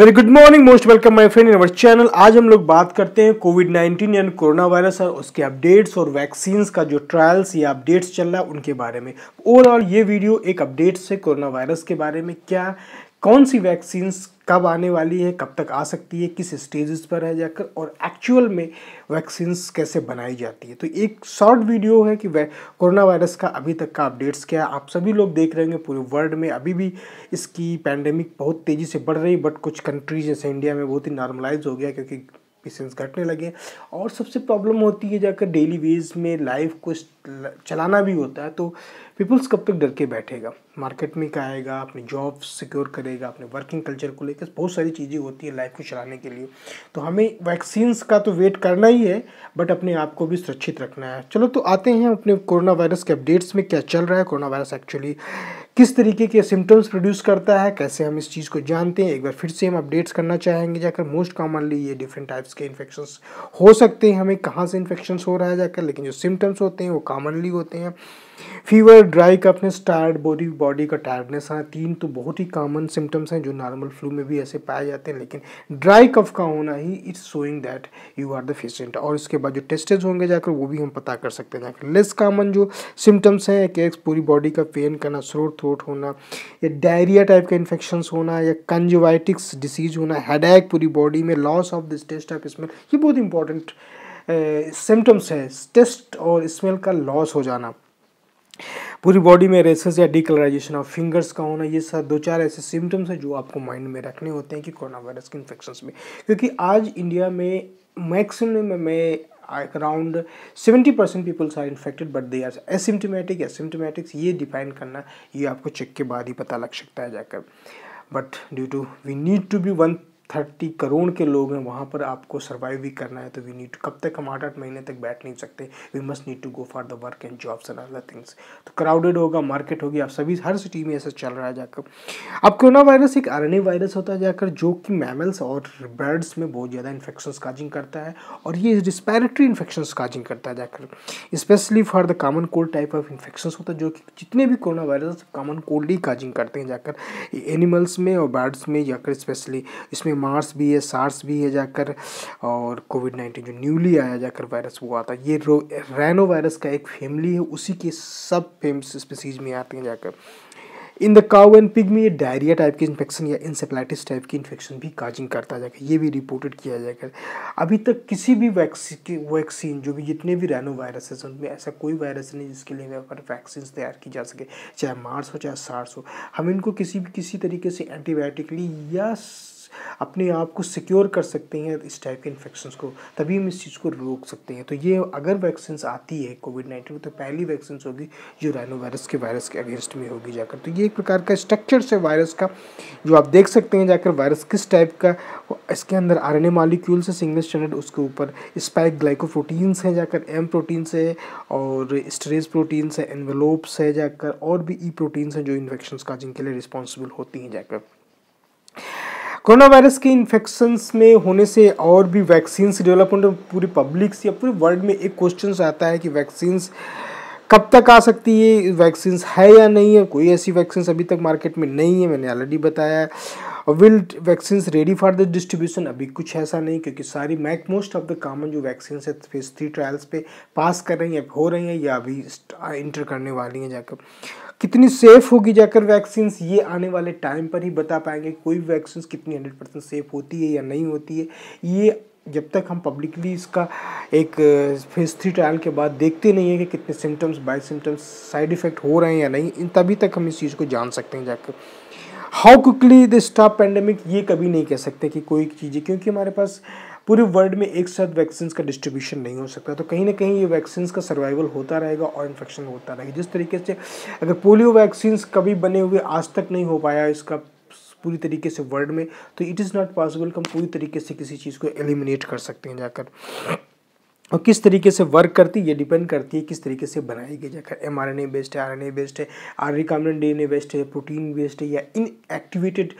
very good morning most welcome my friend in our channel आज हम लोग बात करते हैं कोविड 19 यानी कोरोना वायरस और उसके अपडेट्स और वैक्सीन्स का जो ट्रायल्स या अपडेट्स चल रहा है उनके बारे में ओवरऑल ये वीडियो एक अपडेट्स है कोरोना वायरस के बारे में क्या कौन सी वैक्सीन्स कब आने वाली है कब तक आ सकती है किस स्टेजेस पर है जाकर और एक्चुअल में वैक्सीन्स कैसे बनाई जाती है तो एक शॉर्ट वीडियो है कि कोरोना वायरस का अभी तक का अपडेट्स क्या है आप सभी लोग देख रहे होंगे पूरे वर्ल्ड में अभी भी इसकी पैंडेमिक बहुत तेज़ी से बढ़ रही बट कुछ कंट्रीज जैसे इंडिया में बहुत ही नॉर्मलाइज हो गया क्योंकि पेशेंट्स घटने लगे और सबसे प्रॉब्लम होती है जाकर डेली वेज में लाइफ को चलाना भी होता है तो पीपल्स कब तक डर के बैठेगा मार्केट में क्या आएगा अपनी जॉब सिक्योर करेगा अपने वर्किंग कल्चर को लेकर बहुत सारी चीज़ें होती है लाइफ को चलाने के लिए तो हमें वैक्सीन्स का तो वेट करना ही है बट अपने आप को भी सुरक्षित रखना है चलो तो आते हैं अपने कोरोना वायरस के अपडेट्स में क्या चल रहा है कोरोना वायरस एक्चुअली किस तरीके के सिम्टम्स प्रोड्यूस करता है कैसे हम इस चीज़ को जानते हैं एक बार फिर से हम अपडेट्स करना चाहेंगे जाकर मोस्ट कॉमनली ये डिफरेंट टाइप्स के इन्फेक्शंस हो सकते हैं हमें कहाँ से इन्फेक्शन हो रहा है जाकर लेकिन जो सिम्टम्स होते हैं वो कॉमनली होते हैं फीवर ड्राई कपनेस टायर्ड बॉडी बॉडी का टायर्डनेस हाँ, आना तीन तो बहुत ही कॉमन सिम्टम्स हैं जो नॉर्मल फ्लू में भी ऐसे पाए जाते हैं लेकिन ड्राई कफ का होना ही it's showing that you are the patient और इसके बाद जो टेस्टेज होंगे जाकर वो भी हम पता कर सकते हैं जाकर लेस कॉमन जो सिम्टम्स हैं कि पूरी बॉडी का पेन करना स्रोट थ्रोट होना या डायरिया टाइप का इन्फेक्शन होना या कंजवाइटिक्स डिसीज होना हैडैक पूरी बॉडी में loss of this taste of smell ये बहुत इंपॉर्टेंट सिम्टम्स है टेस्ट और स्मेल का लॉस हो जाना पूरी बॉडी में रेसेस या डिकलराइजेशन ऑफ फिंगर्स का होना ये सब दो चार ऐसे सिम्टम्स हैं जो आपको माइंड में रखने होते हैं कि कोरोना वायरस के इन्फेक्शन में क्योंकि आज इंडिया में मैक्सिमम में around seventy percent peoples are infected but they are asymptomatic asymptomatics ये डिफाइन करना ये आपको चेक के बाद ही पता लग सकता है जाकर but due to we need to be one thirty crore के लोग हैं वहाँ पर आपको सर्वाइव भी करना है तो वी नीड टू कब तक हम आठ आठ महीने तक बैठ नहीं सकते we must need to go for the work and jobs and other things तो क्राउडेड होगा मार्केट होगी आप सभी हर सिटी में ऐसा चल रहा है जाकर अब कोरोना वायरस एक आर वायरस होता है जाकर जो कि मैमल्स और बर्ड्स में बहुत ज़्यादा इन्फेक्शन काजिंग करता है और ये रिस्पायरेटरी इन्फेक्शन काजिंग करता है जाकर specially for the common cold type of infection होता है जो कि जितने भी कोरोना वायरस कॉमन कोल्ड ही काजिंग करते हैं जाकर एनिमल्स में और बर्ड्स में जाकर स्पेशली इसमें मार्स भी है सार्स भी है जाकर और कोविड नाइन्टीन जो न्यूली आया जाकर वायरस वो आता है ये रैनो वायरस का एक फैमिली है उसी के सब फेम्स स्पीसीज में आते हैं जाकर in the cow and pig में ये डायरिया टाइप की इन्फेक्शन या इंसेप्लाइटिस टाइप की इन्फेक्शन भी काजिंग करता जाकर ये भी रिपोर्टेड किया जाकर अभी तक किसी भी वैक्सीन वैक्सीन जो भी जितने भी रैनो वायरसेस उनमें ऐसा कोई वायरस नहीं जिसके लिए वैक्सीन तैयार की जा सके चाहे मार्स हो चाहे सार्स हो हम इनको किसी भी किसी तरीके से एंटीबायोटिकली या अपने आप को सिक्योर कर सकते हैं इस टाइप के इन्फेक्शन को तभी हम इस चीज़ को रोक सकते हैं तो ये अगर वैक्सीन आती है कोविड नाइन्टीन तो पहली वैक्सीन होगी जो रैनो वायरस के वायरस के अगेंस्ट में होगी जाकर तो ये एक प्रकार का स्ट्रक्चर से वायरस का जो आप देख सकते हैं जाकर वायरस किस टाइप का इसके अंदर आर एन ए मालिक्यूल्स है सिंगल स्टैंडर्ड उसके ऊपर स्पाइक ग्लाइकोप्रोटीन्स हैं जाकर एम प्रोटीन्स है और स्ट्रेस प्रोटीन्स है एनवेलोप्स है जाकर और भी ई e प्रोटीन्स हैं जो इन्फेक्शन का जिनके लिए रिस्पॉन्सिबल होती हैं जाकर कोरोना वायरस के इन्फेक्शंस में होने से और भी वैक्सीन्स डेवलपमेंट पूरी पब्लिक से या पूरे वर्ल्ड में एक क्वेश्चन आता है कि वैक्सीन्स कब तक आ सकती है वैक्सीन्स है या नहीं है कोई ऐसी वैक्सीन्स अभी तक मार्केट में नहीं है मैंने ऑलरेडी बताया है will vaccines ready for the distribution अभी कुछ ऐसा नहीं क्योंकि सारी मैक मोस्ट ऑफ द कॉमन जो वैक्सीन्स है फेज थ्री ट्रायल्स पे पास कर रही हैं हो रही हैं या अभी इंटर करने वाली हैं जाकर कितनी सेफ होगी जाकर वैक्सीन्स ये आने वाले टाइम पर ही बता पाएंगे कोई वैक्सीन कितनी हंड्रेड परसेंट सेफ होती है या नहीं होती है ये जब तक हम पब्लिकली इसका एक फेज थ्री ट्रायल के बाद देखते नहीं है कि कितने symptoms by symptoms side effect हो रहे हैं या नहीं तभी तक हम इस चीज़ को जान सकते हैं जाकर how quickly the stop pandemic ये कभी नहीं कह सकते कि कोई चीज़ें क्योंकि हमारे पास पूरे वर्ल्ड में एक साथ वैक्सीन का डिस्ट्रीब्यूशन नहीं हो सकता तो कहीं ना कहीं ये वैक्सीन का सर्वाइवल होता रहेगा और इन्फेक्शन होता रहेगा जिस तरीके से अगर पोलियो वैक्सीन कभी बने हुए आज तक नहीं हो पाया इसका पूरी तरीके से वर्ल्ड में तो इट इज़ नॉट पॉसिबल हम पूरी तरीके से किसी चीज़ को एलिमिनेट कर सकते हैं जाकर और किस तरीके से वर्क करती है ये डिपेंड करती है किस तरीके से बनाई गई जाकर M R N A based है आर एन ए बेस्ड है R recombinant D N A based है प्रोटीन बेस्ड है या इनएक्टिवेटेड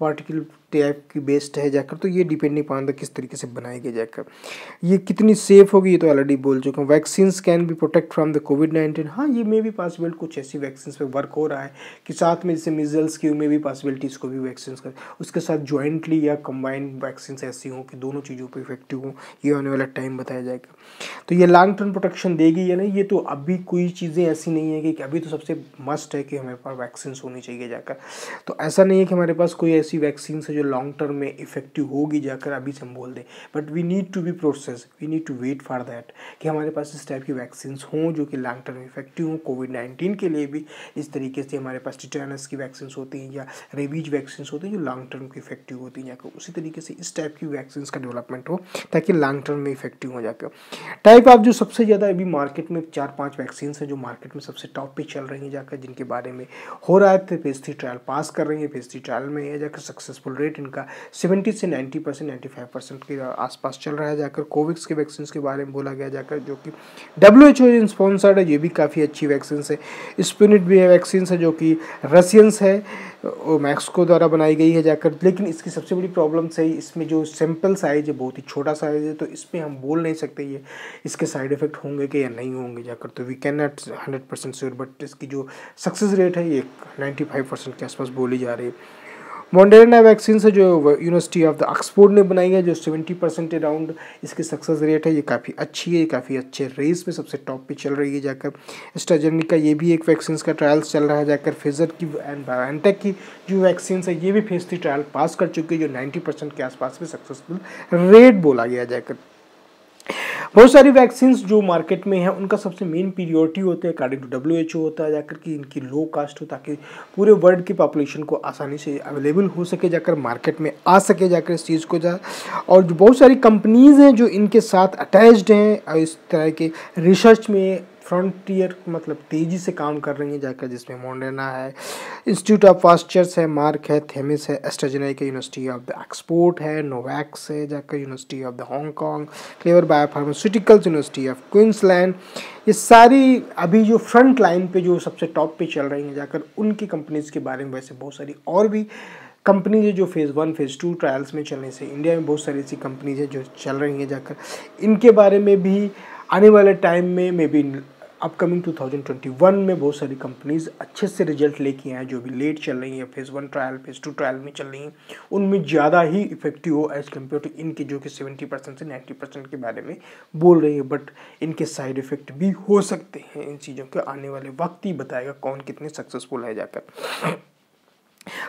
पार्टिकल टाइप की बेस्ड है जैकर तो ये डिपेंडिंग अपॉन द किस तरीके से बनाई गई जैकर ये कितनी सेफ होगी ये तो ऑलरेडी बोल चुका हूँ vaccine can be protect from the COVID nineteen हाँ ये मे भी पॉसिबल कुछ ऐसी वैक्सीन पर वर्क हो रहा है कि साथ में जैसे मिजल्स की मे भी पॉसिबिलिटीज़ को भी वैक्सीन कर उसके साथ ज्वाइंटली या कंबाइंड वैक्सीन ऐसी हों कि दोनों चीज़ों पर इफेक्टिव हों ये आने वाला टाइम बताया जाएगा तो ये लॉन्ग टर्म प्रोटेक्शन देगी या नहीं ये तो अभी कोई चीज़ें ऐसी नहीं है कि अभी तो सबसे मस्ट है कि हमारे पास वैक्सीन होनी चाहिए जाकर तो ऐसा नहीं है कि हमारे पास कोई ऐसी वैक्सीन है जो जो लॉन्ग टर्म में इफेक्टिव होगी जाकर अभी से हम बोल दें but we need to be process we need to wait for that कि हमारे पास इस टाइप की वैक्सीन हों जो कि लॉन्ग टर्म इफेक्टिव हों कोविड नाइन्टीन के लिए भी इस तरीके से हमारे पास टिटानस की वैक्सीन होती हैं या रेबीज वैक्सीन होती हैं जो लॉन्ग टर्म की इफेक्टिव होती हैं जाकर उसी तरीके से इस टाइप की वैक्सीन का डेवलपमेंट हो ताकि लॉन्ग टर्म में इफेक्टिव हो जाकर टाइप ऑफ जो सबसे ज़्यादा अभी मार्केट में चार पाँच वैक्सीन हैं जो मार्केट में सबसे टॉप पे चल रही हैं जाकर जिनके बारे में हो रहा है फेज थ्री ट्रायल पास कर रही हैं फेज थ्री ट्रायल में जाकर सक्सेसफुल रेट रेट इनका सेवेंटी से ninety percent ninety five percent के आसपास चल रहा है जाकर कोविक्स के वैक्सीन के बारे में बोला गया जाकर जो कि डब्ल्यू एच ओ स्पॉन्सर्ड है ये भी काफ़ी अच्छी वैक्सीन है स्पिनिट भी है वैक्सीन है जो कि रशियंस है वो मैक्सको द्वारा बनाई गई है जाकर लेकिन इसकी सबसे बड़ी प्रॉब्लम से इसमें जो सैम्पल साइज है बहुत ही छोटा साइज है तो इसमें हम बोल नहीं सकते ये इसके साइड इफेक्ट होंगे कि या नहीं होंगे जाकर तो we can not hundred percent sure but इसकी जो सक्सेस रेट है ये नाइन्टी फाइव परसेंट के आसपास बोली जा रही है मोडेना वैक्सीन से जो यूनिवर्सिटी ऑफ द ऑक्सफोर्ड ने बनाई है जो सेवेंटी परसेंट अराउंड इसकी सक्सेस रेट है ये काफ़ी अच्छी है ये काफ़ी अच्छे रेस में सबसे टॉप पे चल रही है जाकर स्टाजर्निक का ये भी एक वैक्सीन का ट्रायल्स चल रहा है जाकर फिजर की एंड बायोटेक की जो वैक्सीन है ये भी फेज थ्री ट्रायल पास कर चुकी है जो नाइन्टी के आसपास में सक्सेसफुल रेट बोला गया जाकर बहुत सारी वैक्सीन्स जो मार्केट में हैं उनका सबसे मेन प्रियोरिटी होता है according to W H O होता है जाकर कि इनकी लो कास्ट हो ताकि पूरे वर्ल्ड की पॉपुलेशन को आसानी से अवेलेबल हो सके जाकर मार्केट में आ सके जाकर इस चीज़ को जा और जो बहुत सारी कंपनीज़ हैं जो इनके साथ अटैच्ड हैं इस तरह के रिसर्च में फ्रंटियर मतलब तेज़ी से काम कर रही हैं जाकर जिसमें मॉडर्ना है इंस्टीट्यूट ऑफ पास्चर्स है मार्क है थेमिस है का यूनिवर्सिटी ऑफ द एक्सपोर्ट है नोवैक्स है जाकर university of the Hong Kong Clover biopharmaceuticals university of Queensland ये सारी अभी जो फ्रंट लाइन पे जो सबसे टॉप पे चल रही हैं जाकर उनकी कंपनीज़ के बारे में वैसे बहुत सारी और भी कंपनीज है जो phase one phase two trials में चलने से इंडिया में बहुत सारी ऐसी कंपनीज हैं जो चल रही हैं जाकर इनके बारे में भी आने वाले टाइम में मे बी अपकमिंग 2021 में बहुत सारी कंपनीज अच्छे से रिजल्ट लेके आए जो भी लेट चल रही हैं phase one trial phase two trial में चल रही हैं उनमें ज़्यादा ही इफेक्टिव हो एज़ कम्पेयर टू इनके जो कि 70 परसेंट से 90 परसेंट के बारे में बोल रही है बट इनके साइड इफ़ेक्ट भी हो सकते हैं इन चीज़ों के आने वाले वक्त ही बताएगा कौन कितने सक्सेसफुल है जाकर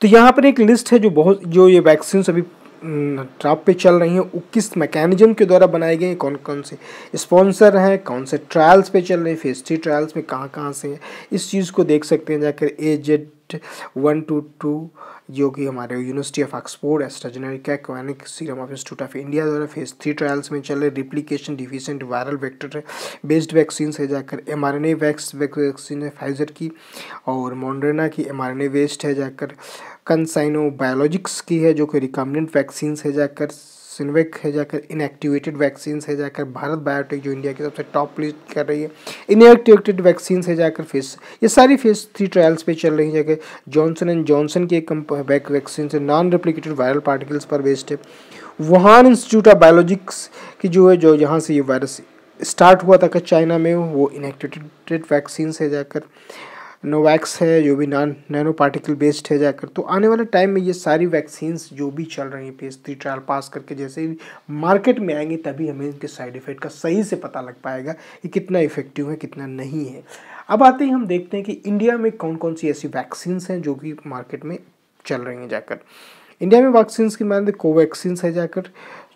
तो यहाँ पर एक लिस्ट है जो बहुत जो ये वैक्सीन अभी ट्रैप पे चल रही हैं वो किस मैकेनिज्म के द्वारा बनाए गए हैं कौन कौन से स्पॉन्सर हैं कौन से ट्रायल्स पे चल रहे हैं फेस थ्री ट्रायल्स में कहाँ कहाँ से हैं इस चीज़ को देख सकते हैं जाकर A Z eight one two two जो कि हमारे यूनिवर्सिटी ऑफ ऑक्सफोर्ड एस्ट्राजेनेरिका क्वानिक serum of institute of India द्वारा फेज थ्री ट्रायल्स में चल रहे replication deficient viral vector based vaccine से जाकर M R N A vax vaccine है फाइजर की और मॉन्ड्रेना की M R N A based है जाकर कंसाइनो बायोलॉजिक्स की है जो कि रिकॉम्बिनेंट वैक्सीन से जाकर सिनवेक है जाकर इनएक्टिवेटेड वैक्सीन है जाकर भारत बायोटेक जो इंडिया की सबसे टॉप लिस्ट कर रही है इनएक्टिवेटेड वैक्सीन है जाकर फेस ये सारी फेस थ्री ट्रायल्स पे चल रही है जाकर जॉनसन एंड जॉनसन की एक बैक वैक्सीन से नॉन रिप्लिकेटेड वायरल पार्टिकल्स पर बेस्ड है वुहान इंस्टीट्यूट ऑफ बायोलॉजिक्स की जो है जो यहाँ से ये वायरस स्टार्ट हुआ था चाइना में वो इनएक्टिवेटेड वैक्सीन से जाकर नोवैक्स है जो भी नान नैनो पार्टिकल बेस्ड है जाकर तो आने वाले टाइम में ये सारी वैक्सीन्स जो भी चल रही हैं फेज थ्री ट्रायल पास करके जैसे ही मार्केट में आएंगे तभी हमें इनके साइड इफ़ेक्ट का सही से पता लग पाएगा कि कितना इफेक्टिव है कितना नहीं है अब आते ही हम देखते हैं कि इंडिया में कौन कौन सी ऐसी वैक्सीन्स हैं जो कि मार्केट में चल रही हैं जाकर इंडिया में वैक्सीन की मान कोवैक्सीन है जाकर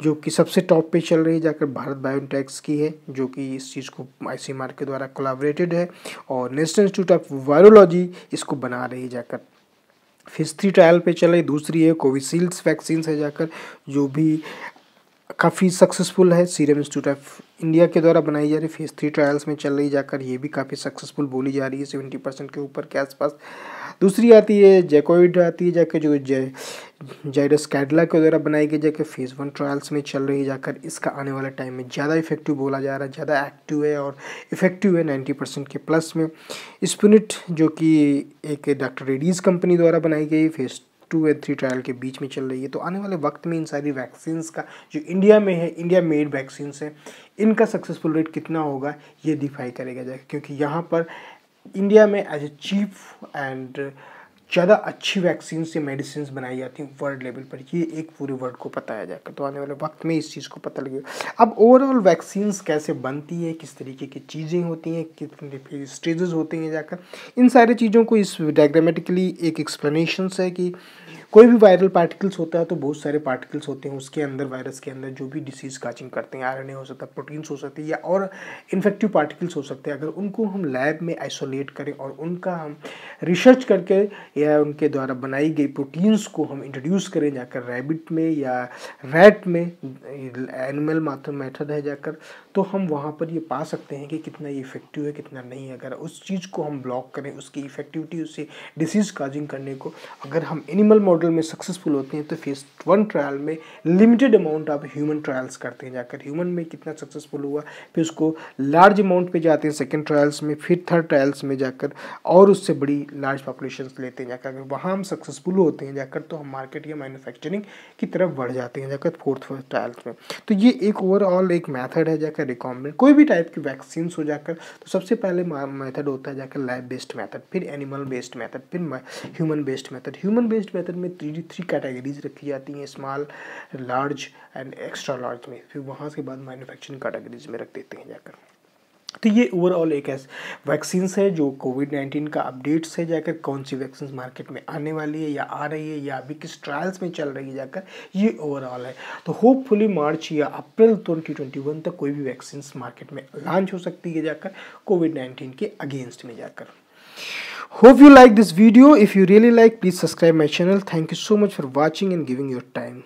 जो कि सबसे टॉप पे चल रही है जाकर भारत बायोटेक्स की है जो कि इस चीज़ को आई के द्वारा कोलाबरेटेड है और नेशनल इंस्टीट्यूट ऑफ वायरोलॉजी इसको बना रही है जाकर फिज थ्री ट्रायल पे चल रही दूसरी है कोविशील्ड्स वैक्सीन है जाकर जो भी काफ़ी सक्सेसफुल है सीरम इंस्टीट्यूट ऑफ इंडिया के द्वारा बनाई जा रही फेज़ थ्री ट्रायल्स में चल रही जाकर ये भी काफ़ी सक्सेसफुल बोली जा रही है सेवेंटी परसेंट के ऊपर के आसपास दूसरी आती है जैकोइड आती है जाकर जो जय जायरस कैडला के द्वारा बनाई गई जाकर फेज़ वन ट्रायल्स में चल रही जाकर इसका आने वाले टाइम में ज़्यादा इफेक्टिव बोला जा रहा है ज़्यादा एक्टिव है और इफेक्टिव है नाइन्टी परसेंट के प्लस में स्पिनिट जो कि एक डॉक्टर रेडीज़ कंपनी द्वारा बनाई गई phase two and three trial के बीच में चल रही है तो आने वाले वक्त में इन सारी वैक्सीन्स का जो इंडिया में है इंडिया मेड वैक्सीन्स है इनका सक्सेसफुल रेट कितना होगा ये डिफाई करेगा जाएगा क्योंकि यहाँ पर इंडिया में एज ए चीफ एंड ज़्यादा अच्छी वैक्सीन से मेडिसिन बनाई जाती हैं वर्ल्ड लेवल पर ये एक पूरे वर्ल्ड को बताया जाएगा तो आने वाले वक्त में इस चीज़ को पता लगेगा अब ओवरऑल वैक्सीन्स कैसे बनती है किस तरीके की चीज़ें होती हैं कितने स्टेजेस होते हैं जाकर इन सारी चीज़ों को इस डायग्रामेटिकली एक एक्सप्लेनेशन है कि कोई भी वायरल पार्टिकल्स होता है तो बहुत सारे पार्टिकल्स होते हैं उसके अंदर वायरस के अंदर जो भी डिसीज़ काचिंग करते हैं आरएनए हो सकता है प्रोटीन्स हो सकते हैं या और इन्फेक्टिव पार्टिकल्स हो सकते हैं अगर उनको हम लैब में आइसोलेट करें और उनका हम रिसर्च करके या उनके द्वारा बनाई गई प्रोटीन्स को हम इंट्रोड्यूस करें जाकर रैबिट में या रैट में एनिमल मात्र मैथड है जाकर तो हम वहाँ पर ये पा सकते हैं कि कितना ये इफेक्टिव है कितना नहीं है अगर उस चीज़ को हम ब्लॉक करें उसकी इफेक्टिविटी उससे डिसीज़ काजिंग करने को अगर हम एनिमल मॉडल मॉडल में सक्सेसफुल होते हैं तो फेज वन ट्रायल में लिमिटेड अमाउंट आप ह्यूमन ट्रायल्स करते हैं जाकर ह्यूमन में कितना सक्सेसफुल हुआ फिर उसको लार्ज अमाउंट पे जाते हैं सेकेंड ट्रायल्स में फिर थर्ड ट्रायल्स में जाकर और उससे बड़ी लार्ज पॉपुलेशन लेते हैं जाकर अगर वहाँ हम सक्सेसफुल होते हैं जाकर तो हम मार्केट या मैनुफैक्चरिंग की तरफ बढ़ जाते हैं जाकर फोर्थ ट्रायल्स में तो ये एक ओवरऑल एक मैथड है जाकर रिकॉमेंड कोई भी टाइप की वैक्सीन हो जाकर तो सबसे पहले मैथड होता है जाकर लैब बेस्ड मैथड फिर एनिमल बेस्ड मैथड फिर human based method human based method में में थ्री थ्री कैटेगरीज रखी जाती हैं small large and extra large में फिर वहाँ के बाद मैन्युफैक्चरिंग कैटेगरीज में रख देते हैं जाकर तो ये ओवरऑल एक ऐसा वैक्सीन है जो कोविड नाइन्टीन का अपडेट्स है जाकर कौन सी वैक्सीन मार्केट में आने वाली है या आ रही है या अभी किस ट्रायल्स में चल रही है जाकर ये ओवरऑल है तो होपफुली मार्च या अप्रैल ट्वेंटी ट्वेंटी वन तक कोई भी वैक्सीन मार्केट में लॉन्च हो सकती है जाकर कोविड नाइन्टीन के अगेंस्ट में जाकर hope you like this video if you really like please subscribe my channel thank you so much for watching and giving your time